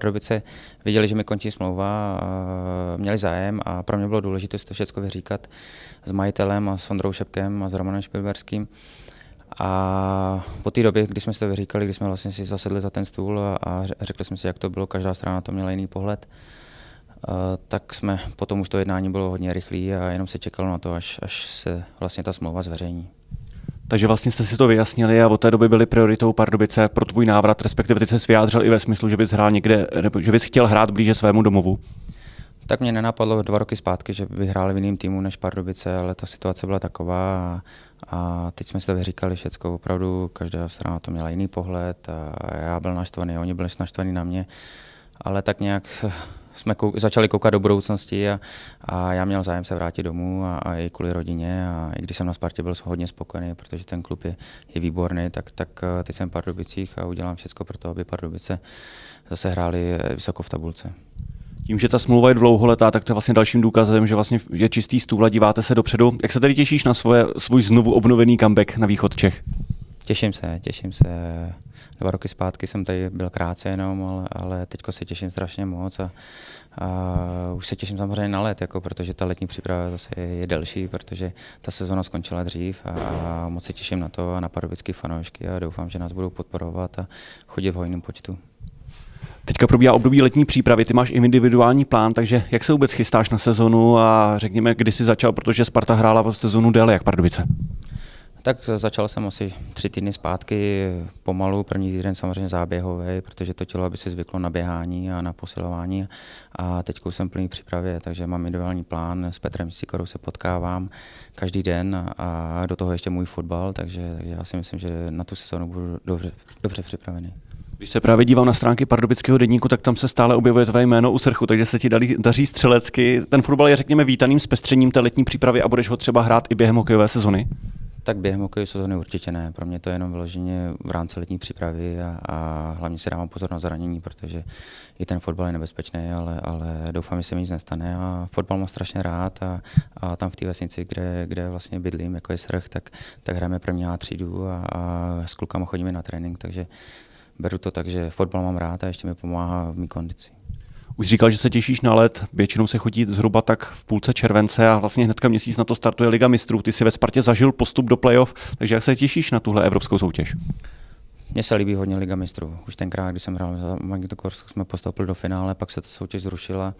Pardubice viděli, že mi končí smlouva, měli zájem a pro mě bylo důležité to všechno vyříkat s majitelem a s Ondrou Šepkem a s Romanem Špilberským. A po té době, kdy jsme si to vyříkali, kdy jsme vlastně si zasedli za ten stůl a, řekli jsme si, jak to bylo, každá strana to měla jiný pohled, tak jsme potom už to jednání bylo hodně rychlé a jenom se čekalo na to, až, až se vlastně ta smlouva zveřejní. Takže vlastně jste si to vyjasnili a od té doby byly prioritou Pardubice pro tvůj návrat, respektive ty se vyjádřil i ve smyslu, že bys hrál někde, nebo že bys chtěl hrát blíže svému domovu. Tak mě nenapadlo dva roky zpátky, že bych hrál v jiném týmu než Pardubice, ale ta situace byla taková a, a teď jsme si to vyříkali všecko opravdu, každá strana to měla jiný pohled a já byl naštvaný, oni byli naštvaní na mě ale tak nějak jsme kou- začali koukat do budoucnosti a, a já měl zájem se vrátit domů a, a i kvůli rodině a i když jsem na Spartě byl hodně spokojený, protože ten klub je, je výborný, tak, tak eh, teď jsem v Pardubicích a udělám všechno pro to, aby Pardubice zase hráli eh, vysoko v tabulce. Tím, že ta smlouva je dlouholetá, tak to je vlastně dalším důkazem, že vlastně je čistý stůl a díváte se dopředu. Jak se tedy těšíš na svoje, svůj znovu obnovený comeback na východ Čech? Těším se, těším se. Dva roky zpátky jsem tady byl krátce jenom, ale, ale teďko se těším strašně moc a, a už se těším samozřejmě na let, jako, protože ta letní příprava zase je delší, protože ta sezona skončila dřív a, a moc se těším na to a na pardubický fanoušky a doufám, že nás budou podporovat a chodit v hojném počtu. Teďka probíhá období letní přípravy, ty máš individuální plán, takže jak se vůbec chystáš na sezonu a řekněme, kdy jsi začal, protože Sparta hrála v sezonu déle jak Pardubice? Tak začal jsem asi tři týdny zpátky pomalu, první týden samozřejmě záběhový, protože to tělo, aby se zvyklo na běhání a na posilování a teď jsem plný přípravě, takže mám individuální plán, s Petrem Sikorou se potkávám každý den a do toho ještě můj fotbal, takže, takže já si myslím, že na tu sezónu budu dobře, dobře připravený. Když se právě dívám na stránky Pardubického denníku, tak tam se stále objevuje tvé jméno u srchu, takže se ti dali, daří střelecky. Ten fotbal je, řekněme, vítaným zpestřením té letní přípravy a budeš ho třeba hrát i během hokejové sezony? Tak během hokejové sezóny určitě ne. Pro mě to je jenom vyloženě v rámci letní přípravy a, a hlavně si dávám pozor na zranění, protože i ten fotbal je nebezpečný, ale, ale doufám, že se mi nic nestane. A fotbal mám strašně rád a, a tam v té vesnici, kde, kde vlastně bydlím, jako je srch, tak, tak hrajeme první A třídu a, a s klukama chodíme na trénink, takže beru to tak, že fotbal mám rád a ještě mi pomáhá v mý kondici. Už říkal, že se těšíš na let, většinou se chodí zhruba tak v půlce července a vlastně hnedka měsíc na to startuje Liga mistrů. Ty si ve Spartě zažil postup do playoff, takže jak se těšíš na tuhle evropskou soutěž? Mně se líbí hodně Liga mistrů. Už tenkrát, když jsem hrál za Magnitokorsk, jsme postoupili do finále, pak se ta soutěž zrušila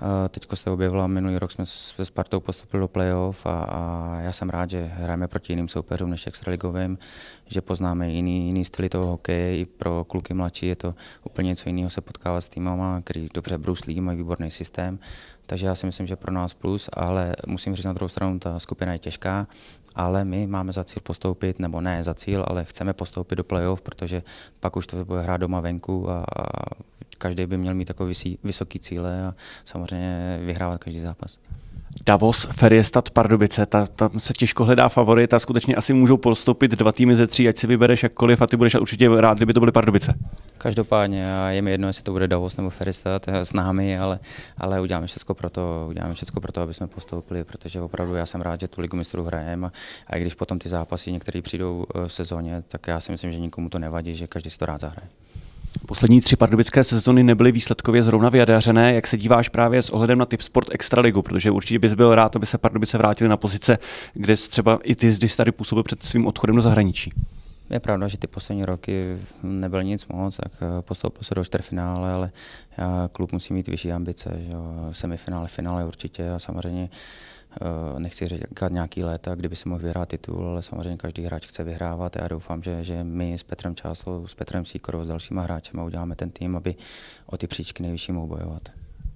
Eh, Teď se objevila, minulý rok jsme se Spartou postupili do playoff a, a já jsem rád, že hrajeme proti jiným soupeřům než extraligovým, že poznáme jiný, jiný styly toho hokeje. I pro kluky mladší je to úplně něco jiného se potkávat s týmama, který dobře bruslí, mají výborný systém. Takže já si myslím, že pro nás plus, ale musím říct na druhou stranu, ta skupina je těžká, ale my máme za cíl postoupit, nebo ne za cíl, ale chceme postoupit do playoff, protože pak už to bude hrát doma venku a, a každý by měl mít takové vysoké cíle a samozřejmě vyhrávat každý zápas. Davos, Feriestad, Pardubice, ta, tam se těžko hledá favorit a skutečně asi můžou postoupit dva týmy ze tří, ať si vybereš jakkoliv a ty budeš určitě rád, kdyby to byly Pardubice. Každopádně a je mi jedno, jestli to bude Davos nebo Feriestad eh, s námi, ale, ale uděláme všechno pro to, uděláme všechno pro to, aby jsme postoupili, protože opravdu já jsem rád, že tu ligu mistrů hrajeme a, a i když potom ty zápasy některé přijdou eh, v sezóně, tak já si myslím, že nikomu to nevadí, že každý si to rád zahraje. Poslední tři pardubické sezony nebyly výsledkově zrovna vyjadařené. Jak se díváš právě s ohledem na typ sport Extraligu? Protože určitě bys byl rád, aby se Pardubice vrátili na pozice, kde jsi třeba i ty zdy tady působil před svým odchodem do zahraničí. Je pravda, že ty poslední roky nebyl nic moc, tak eh, postoupil se do čtvrtfinále, ale eh, klub musí mít vyšší ambice, že semifinále, finále určitě a samozřejmě Eh, nechci říkat nějaký léta, kdyby si mohl vyhrát titul, ale samozřejmě každý hráč chce vyhrávat. Já doufám, že, že my s Petrem Čáslou, s Petrem Síkorou, s dalšíma hráči uděláme ten tým, aby o ty příčky nejvyšší mohl bojovat.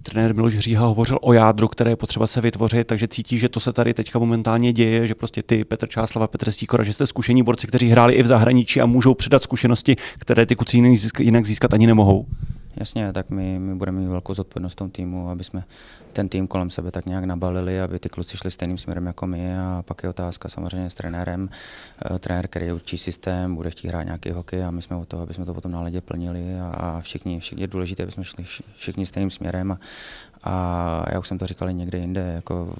Trenér Miloš Hříha hovořil o jádru, které je potřeba se vytvořit, takže cítí, že to se tady teďka momentálně děje, že prostě ty, Petr a Petr Stíkora, že jste zkušení borci, kteří hráli i v zahraničí a můžou předat zkušenosti, které ty kuci jinak získat ani nemohou. Jasně, tak my, my budeme mít velkou zodpovědnost tom týmu, aby jsme ten tým kolem sebe tak nějak nabalili, aby ty kluci šli stejným směrem jako my a pak je otázka samozřejmě s trenérem. Eh, trenér, který určí systém, bude chtít hrát nějaký hokej a my jsme o to, aby jsme to potom na ledě plnili a, všichni, všichni, je důležité, aby jsme šli všichni stejným směrem a, a já už jsem to říkal i někde jinde, jako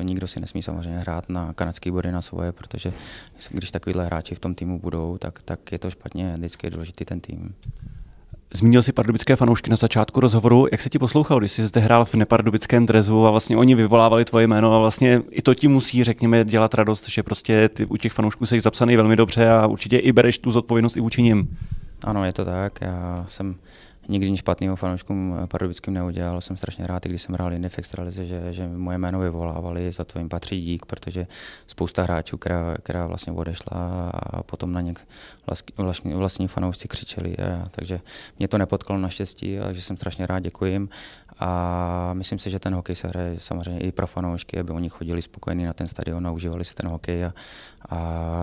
eh, nikdo si nesmí samozřejmě hrát na kanadské body na svoje, protože když takovýhle hráči v tom týmu budou, tak, tak je to špatně, vždycky je důležitý ten tým. Zmínil si pardubické fanoušky na začátku rozhovoru. Jak se ti poslouchal, když jsi zde hrál v nepardubickém drezu a vlastně oni vyvolávali tvoje jméno a vlastně i to ti musí, řekněme, dělat radost, že prostě ty u těch fanoušků jsi zapsaný velmi dobře a určitě i bereš tu zodpovědnost i vůči nim. Ano, je to tak. Já jsem nikdy nic špatného fanouškům pardubickým neudělal. Jsem strašně rád, i když jsem hrál jinde v extralize, že, že moje jméno vyvolávali, za to jim patří dík, protože spousta hráčů, která, která vlastně odešla a potom na něk vlastní, vlastní fanoušci křičeli. A, takže mě to nepotkalo naštěstí, takže jsem strašně rád, děkuji jim a myslím si, že ten hokej se hraje samozřejmě i pro fanoušky, aby oni chodili spokojení na ten stadion a užívali si ten hokej. A, a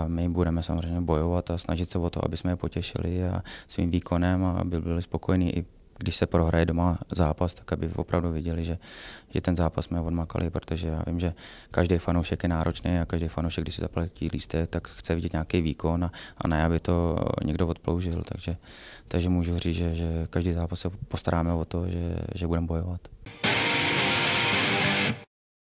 my budeme samozřejmě bojovat a snažit se o to, aby jsme je potěšili a svým výkonem a aby byli spokojení i když se prohraje doma zápas, tak aby opravdu viděli, že, že ten zápas jsme odmakali, protože já vím, že každý fanoušek je náročný a každý fanoušek, když si zaplatí lístek, tak chce vidět nějaký výkon a, a ne, aby to někdo odploužil. Takže, takže můžu říct, že, že každý zápas se postaráme o to, že, že budeme bojovat.